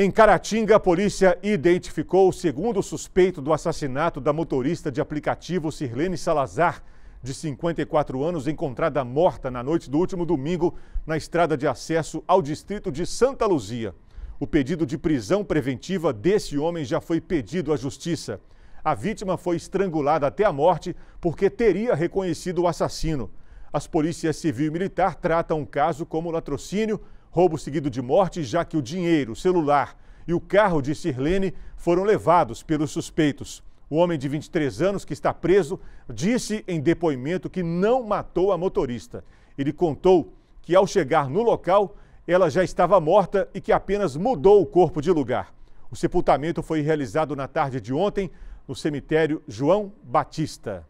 Em Caratinga, a polícia identificou o segundo suspeito do assassinato da motorista de aplicativo Sirlene Salazar, de 54 anos, encontrada morta na noite do último domingo na estrada de acesso ao distrito de Santa Luzia. O pedido de prisão preventiva desse homem já foi pedido à justiça. A vítima foi estrangulada até a morte porque teria reconhecido o assassino. As polícias civil e militar tratam o caso como latrocínio roubo seguido de morte, já que o dinheiro, o celular e o carro de Sirlene foram levados pelos suspeitos. O homem de 23 anos, que está preso, disse em depoimento que não matou a motorista. Ele contou que, ao chegar no local, ela já estava morta e que apenas mudou o corpo de lugar. O sepultamento foi realizado na tarde de ontem no cemitério João Batista.